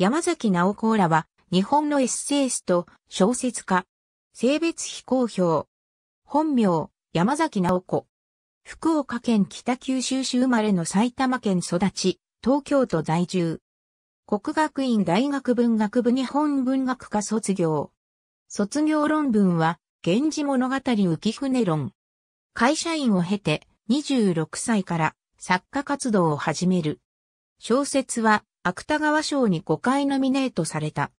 山崎直子らは、日本のエッセイスト、小説家。性別非公表。本名、山崎直子。福岡県北九州市生まれの埼玉県育ち、東京都在住。国学院大学文学部日本文学科卒業。卒業論文は、源氏物語浮舟論。会社員を経て、26歳から作家活動を始める。小説は、芥川賞に5回ノミネートされた。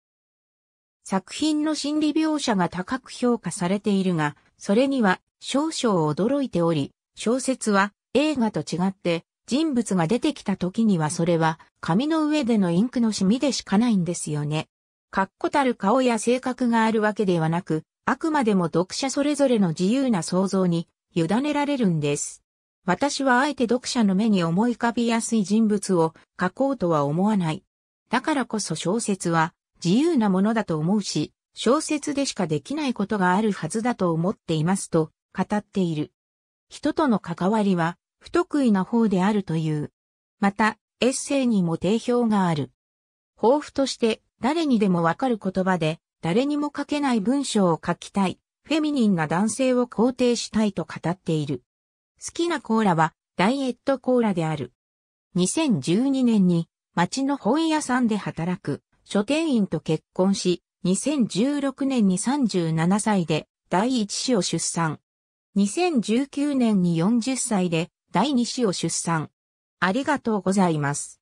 作品の心理描写が高く評価されているが、それには少々驚いており、小説は映画と違って人物が出てきた時にはそれは紙の上でのインクの染みでしかないんですよね。確固たる顔や性格があるわけではなく、あくまでも読者それぞれの自由な想像に委ねられるんです。私はあえて読者の目に思い浮かびやすい人物を書こうとは思わない。だからこそ小説は自由なものだと思うし、小説でしかできないことがあるはずだと思っていますと語っている。人との関わりは不得意な方であるという。また、エッセイにも定評がある。抱負として誰にでもわかる言葉で誰にも書けない文章を書きたい。フェミニンな男性を肯定したいと語っている。好きなコーラはダイエットコーラである。2012年に町の本屋さんで働く書店員と結婚し、2016年に37歳で第1子を出産。2019年に40歳で第2子を出産。ありがとうございます。